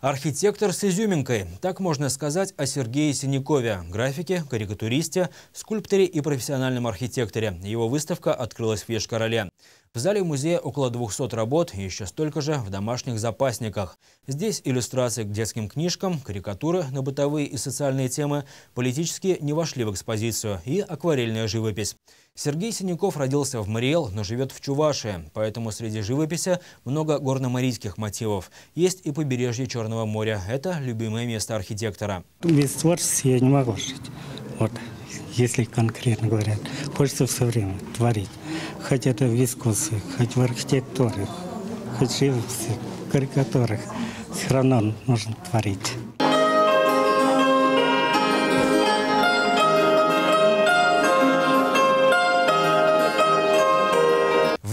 Архитектор с изюминкой. Так можно сказать о Сергее Синякове, графике, карикатуристе, скульпторе и профессиональном архитекторе. Его выставка открылась в Ешкароле. В зале музея около 200 работ и еще столько же в домашних запасниках. Здесь иллюстрации к детским книжкам, карикатуры на бытовые и социальные темы, политически не вошли в экспозицию и акварельная живопись. Сергей Синяков родился в Мариэл, но живет в Чувашии, поэтому среди живописи много горно-марийских мотивов. Есть и побережье Черного моря. Это любимое место архитектора. Без творчества я не могу жить. Вот, если конкретно говорят. Хочется все время творить хоч это в искусстве, хоть в архитектуре, хоть в карикатурах. Все равно нужно творить.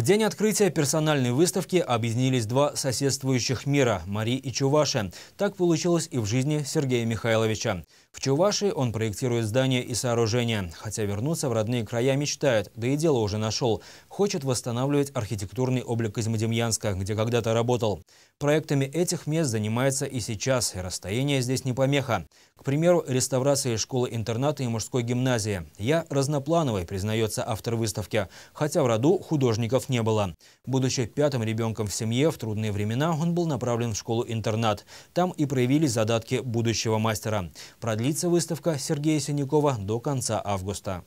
день открытия персональной выставки объединились два соседствующих мира – Мари и Чуваши. Так получилось и в жизни Сергея Михайловича. В Чувашии он проектирует здания и сооружения, хотя вернуться в родные края мечтает, да и дело уже нашел. Хочет восстанавливать архитектурный облик Козьмодемьянска, где когда-то работал. Проектами этих мест занимается и сейчас, и расстояние здесь не помеха. К примеру, реставрации школы-интерната и мужской гимназии. «Я разноплановый, признается автор выставки, хотя в роду художников не было. Будучи пятым ребенком в семье, в трудные времена он был направлен в школу-интернат. Там и проявились задатки будущего мастера. Продлится выставка Сергея Синякова до конца августа.